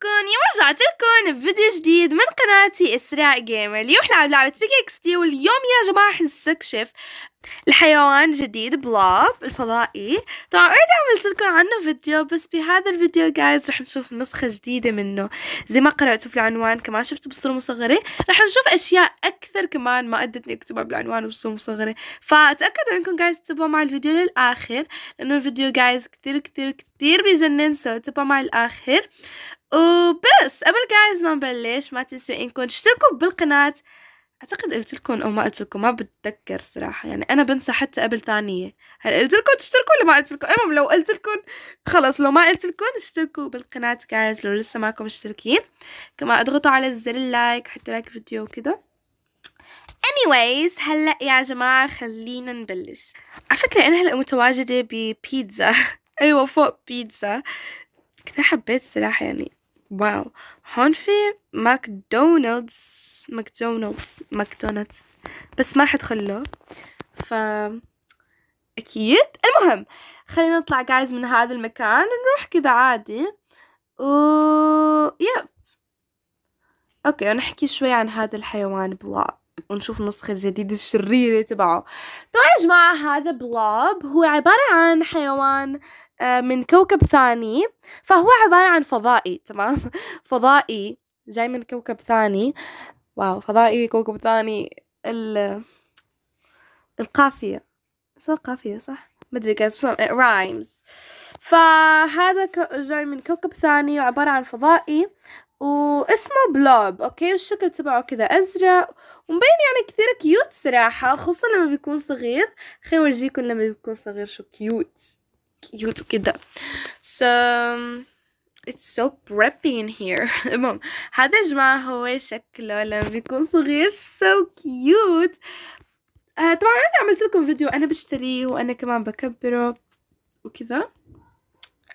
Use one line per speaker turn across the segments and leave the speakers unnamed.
لكم يوم رجعت لكم بفيديو جديد من قناتي اسراء جيمر اليوم احنا عم نلعب حنلعب اكس تي واليوم يا جماعه رح نستكشف الحيوان جديد بلاب الفضائي طبعا اوريدي عملت لكم عنه فيديو بس بهذا الفيديو جايز رح نشوف نسخه جديده منه زي ما قرأتوا في العنوان كمان شفتوا بالصوره المصغره رح نشوف اشياء اكثر كمان ما قدرتني اكتبها بالعنوان وبالصوره المصغره فتاكدوا انكم جايز تتابعوا مع الفيديو للاخر لانه الفيديو جايز كثير كثير كثير بجنن سو تبقى مع الاخر وبس قبل جايز ما نبلش ما تنسوا انكم تشتركوا بالقناة اعتقد قلت لكم او ما قلت لكم ما بتذكر صراحه يعني انا بنسى حتى قبل ثانيه هل قلت لكم تشتركوا ولا ما قلت لكم المهم لو قلت لكم خلص لو ما قلت لكم اشتركوا بالقناه جايز لو لسه ماكم مشتركين كمان اضغطوا على زر اللايك حطوا لايك فيديو وكده anyways هلا يا جماعه خلينا نبلش على فكره انا هلا متواجده ببيتزا ايوه فوق بيتزا كثير حبيت الصراحه يعني واو هون في ماكدونالدز ماكدونالدز ماكدونالدز بس ما رح ادخل له ف اكيد المهم خلينا نطلع جايز من هذا المكان نروح كذا عادي و يب اوكي نحكي شوي عن هذا الحيوان بلوب ونشوف النسخة الجديدة الشريرة تبعه طبعا يا جماعة هذا بلوب هو عبارة عن حيوان آه، من كوكب ثاني فهو عبارة عن فضائي تمام فضائي جاي من كوكب ثاني واو فضائي كوكب ثاني ال القافية سو القافية صح؟ مدري كان it رايمز فهذا جاي من كوكب ثاني وعبارة عن فضائي واسمه بلوب اوكي والشكل تبعه كذا ازرق ومبين يعني كثير كيوت صراحة خصوصا لما بيكون صغير خليني اورجيكم لما بيكون صغير شو كيوت كيوت وكده so um, it's so preppy in here المهم هذا يا جماعة هو شكله لما بيكون صغير so cute uh, طبعا انا عملت لكم فيديو انا بشتريه وانا كمان بكبره وكذا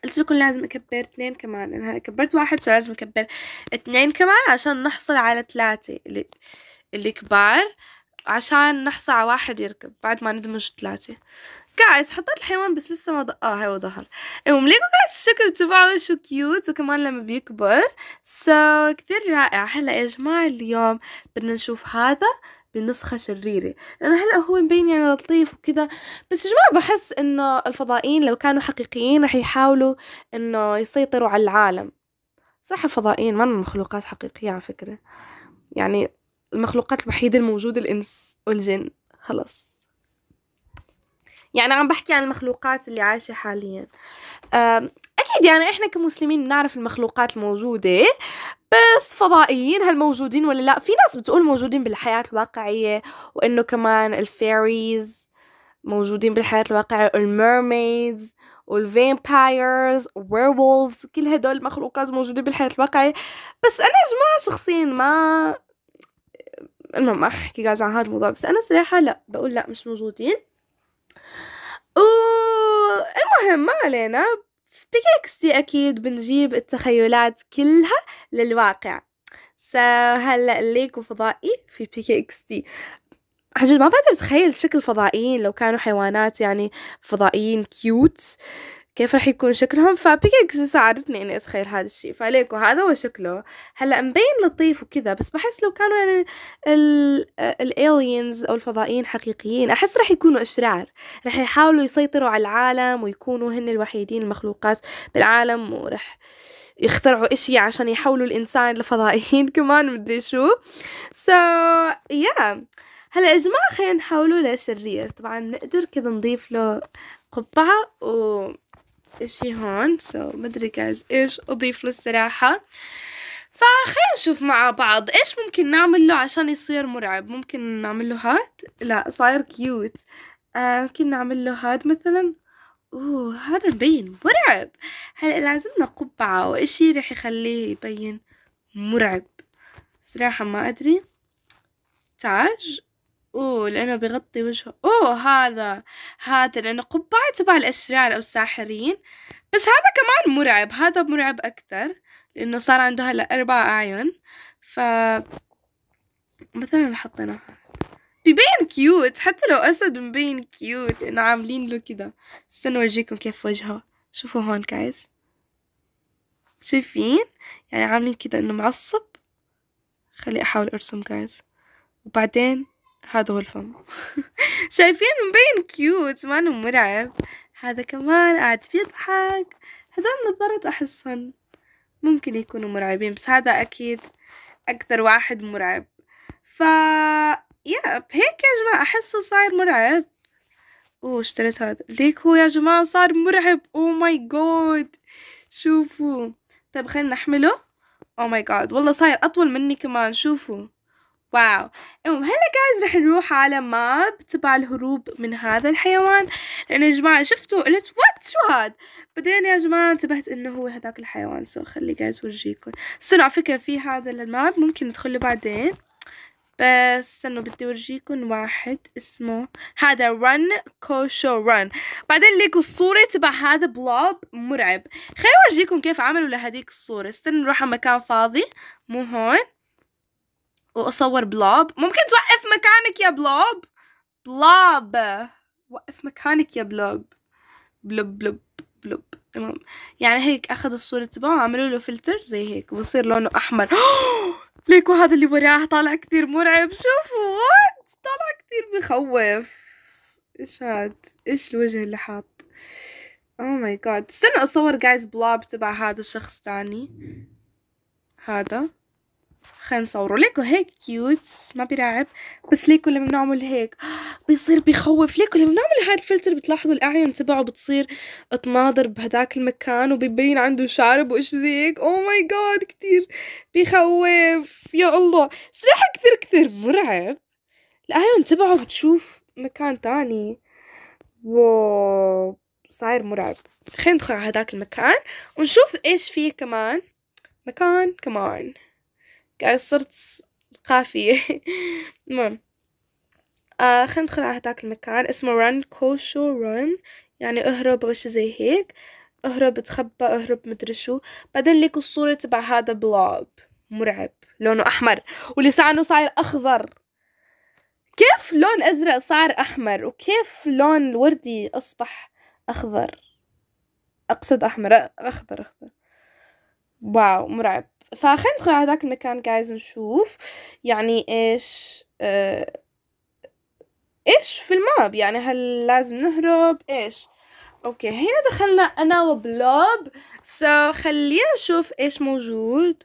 قلت لكم لازم اكبر اثنين كمان انا كبرت واحد صار لازم اكبر اثنين كمان عشان نحصل على ثلاثة اللي اللي كبار عشان نحصى على واحد يركب بعد ما ندمج ثلاثة جايز حطيت الحيوان بس لسه ما دقاها وظهر المهم ليكو جايز الشكل تبعه شو كيوت وكمان لما بيكبر سو so, كثير رائع هلا يا جماعة اليوم بدنا نشوف هذا بنسخة شريرة لأنه هلأ هو مبين يعني لطيف وكذا بس يا جماعة بحس إنه الفضائيين لو كانوا حقيقيين رح يحاولوا إنه يسيطروا على العالم صح الفضائيين ما مخلوقات حقيقية على فكرة يعني المخلوقات الوحيدة الموجودة الإنس والجن خلص يعني عم بحكي عن المخلوقات اللي عايشة حاليا أكيد يعني إحنا كمسلمين بنعرف المخلوقات الموجودة بس فضائيين هل موجودين ولا لا في ناس بتقول موجودين بالحياة الواقعية وإنه كمان الفيريز موجودين بالحياة الواقعية والميرميدز والفامبايرز ويرولفز كل هدول المخلوقات موجودة بالحياة الواقعية بس أنا يا جماعة شخصيا ما المهم راح احكي جايز عن هذا الموضوع بس انا صراحه لا بقول لا مش موجودين و المهم ما علينا بكيكستي اكيد بنجيب التخيلات كلها للواقع هلا الليجو فضائي في بيكي اكس تي عن جد ما بقدر اتخيل شكل فضائيين لو كانوا حيوانات يعني فضائيين كيوت كيف راح يكون شكلهم فبيكس ساعدتني اني اتخيل هذا الشيء فليكو هذا هو شكله هلا مبين لطيف وكذا بس بحس لو كانوا يعني الالينز آه، او الفضائيين حقيقيين احس راح يكونوا اشرار راح يحاولوا يسيطروا على العالم ويكونوا هن الوحيدين المخلوقات بالعالم وراح يخترعوا اشي عشان يحولوا الانسان لفضائيين كمان مدري شو سو so, يا yeah. هلا يا جماعه خلينا نحاوله لشرير طبعا نقدر كذا نضيف له قبعه و اشي هون سو so, مدري جايز ايش اضيف له الصراحة فخلينا نشوف مع بعض ايش ممكن نعمل له عشان يصير مرعب ممكن نعمل له هاد لا صاير كيوت آه ممكن نعمل له هاد مثلا اوه هذا مبين مرعب هلا لازمنا قبعة واشي رح يخليه يبين مرعب صراحة ما ادري تاج أوه لأنه بيغطي وجهه أوه هذا هذا لأنه قبعة تبع الأشرار أو الساحرين بس هذا كمان مرعب هذا مرعب اكثر لأنه صار عنده هلا أربع أعين ف مثلا حطيناها ببين كيوت حتى لو أسد مبين كيوت لأنه عاملين له كده استنوا أورجيكم كيف وجهه شوفوا هون جايز شايفين يعني عاملين كده إنه معصب خلي أحاول أرسم جايز وبعدين هذا هو الفم شايفين مبين كيوت ما مرعب هذا كمان قاعد بيضحك هذول نظرت أحسن ممكن يكونوا مرعبين بس هذا أكيد أكثر واحد مرعب ف يا هيك يا جماعة أحسه صاير مرعب اوه اشتريت هذا ليك هو يا جماعة صار مرعب او ماي جود شوفوا طيب خلينا نحمله او ماي جاد والله صاير اطول مني كمان شوفوا واو المهم هلا جايز رح نروح على ماب تبع الهروب من هذا الحيوان لأن يا جماعة شفتوا قلت وات شو هاد بعدين يا جماعة انتبهت إنه هو هذاك الحيوان سو خلي جايز ورجيكم استنوا على فكرة في هذا الماب ممكن ندخله بعدين بس استنوا بدي ورجيكم واحد اسمه هذا رن كوشو رن بعدين ليكوا الصورة تبع هذا بلوب مرعب خليني اورجيكم كيف عملوا لهديك الصورة استنوا نروح على مكان فاضي مو هون واصور بلوب ممكن توقف مكانك يا بلوب بلوب وقف مكانك يا بلوب بلوب بلوب بلوب المهم يعني هيك اخذ الصورة تبعه وعملوا له فلتر زي هيك وبصير لونه احمر ليكو هذا اللي وراه طالع كثير مرعب شوفوا وات طالع كثير بخوف ايش هاد ايش الوجه اللي حاط اوه ماي جاد استنى اصور جايز بلوب تبع هذا الشخص تاني هذا خلينا نصوره ليكو هيك كيوت ما بيرعب بس ليكو لما بنعمل هيك بيصير بخوف ليكو لما بنعمل هذا الفلتر بتلاحظوا الاعين تبعه بتصير تناظر بهداك المكان وبيبين عنده شارب واشي زي هيك او oh ماي جاد كثير بخوف يا الله صراحة كثير كثير مرعب الاعين تبعه بتشوف مكان تاني واو صاير مرعب خلينا ندخل على هداك المكان ونشوف ايش فيه كمان مكان كمان قاعد صرت قافية المهم آه خلينا ندخل على هداك المكان اسمه رن كوشو رن يعني اهرب او شي زي هيك اهرب اتخبى اهرب مدري شو بعدين ليكوا الصورة تبع هذا بلوب مرعب لونه احمر ولسانه صاير اخضر كيف لون ازرق صار احمر وكيف لون الوردي اصبح اخضر اقصد احمر اخضر اخضر واو مرعب فخلينا ندخل على هذاك المكان جايز نشوف يعني ايش اه ايش في الماب يعني هل لازم نهرب ايش اوكي هنا دخلنا انا وبلوب سو خلينا نشوف ايش موجود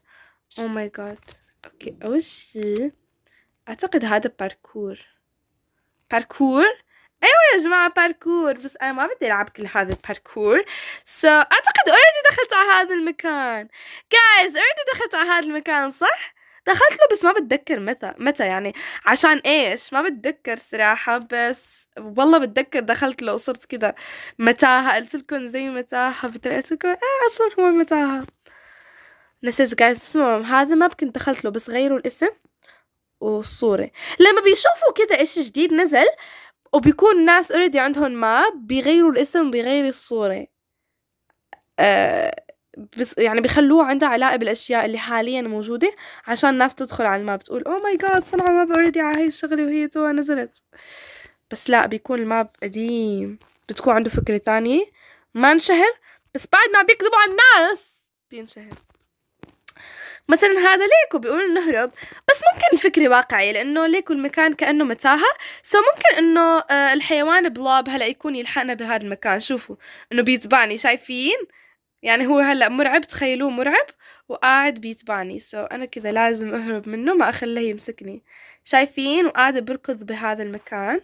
او ماي جاد اوكي اول شي اعتقد هذا باركور باركور ايوه يا جماعه باركور بس انا ما بدي العب كل هذا الباركور سو so, اعتقد اوريدي دخلت على هذا المكان جايز اوريدي دخلت على هذا المكان صح دخلت له بس ما بتذكر متى متى يعني عشان ايش ما بتذكر صراحة بس والله بتذكر دخلت له وصرت كذا متاهة قلت لكم زي متاهة فطلعت لكم اه اصلا هو متاهة نسيت جايز بس المهم هذا ما كنت دخلت له بس غيروا الاسم والصورة لما بيشوفوا كذا اشي جديد نزل وبيكون ناس اوريدي عندهم ماب بيغيروا الاسم بيغيروا الصورة آه، بس يعني بخلوه عنده علاقة بالأشياء اللي حاليا موجودة عشان الناس تدخل على الماب تقول أوه ماي جاد صنع ماب اوريدي على هاي الشغلة وهي توها نزلت بس لا بيكون الماب قديم بتكون عنده فكرة ثانيه ما انشهر بس بعد ما بيكذبوا على الناس بينشهر مثلا هذا ليكو بيقولوا نهرب بس ممكن الفكرة واقعية لأنه ليكو المكان كأنه متاهة سو ممكن إنه آه، الحيوان بلاب هلا يكون يلحقنا بهذا المكان شوفوا إنه بيتبعني شايفين يعني هو هلا مرعب تخيلوه مرعب وقاعد بيتبعني سو so, انا كذا لازم اهرب منه ما اخليه يمسكني شايفين وقاعدة بركض بهذا المكان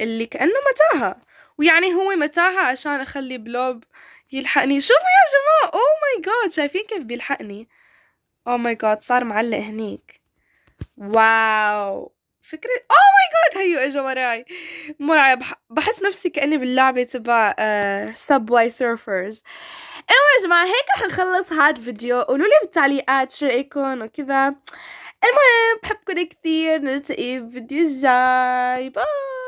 اللي كأنه متاهة ويعني هو متاهة عشان اخلي بلوب يلحقني شوفوا يا جماعة اوه ماي جاد شايفين كيف بيلحقني او ماي جاد صار معلق هنيك واو فكرة او ماي جاد هيو اجا وراي مرعب بحس نفسي كاني باللعبة تبع سب واي سيرفرز المهم يا جماعة هيك رح نخلص هاد الفيديو قولوا لي بالتعليقات شو رأيكم وكذا المهم بحبكم كثير نلتقي بفيديو جاي باي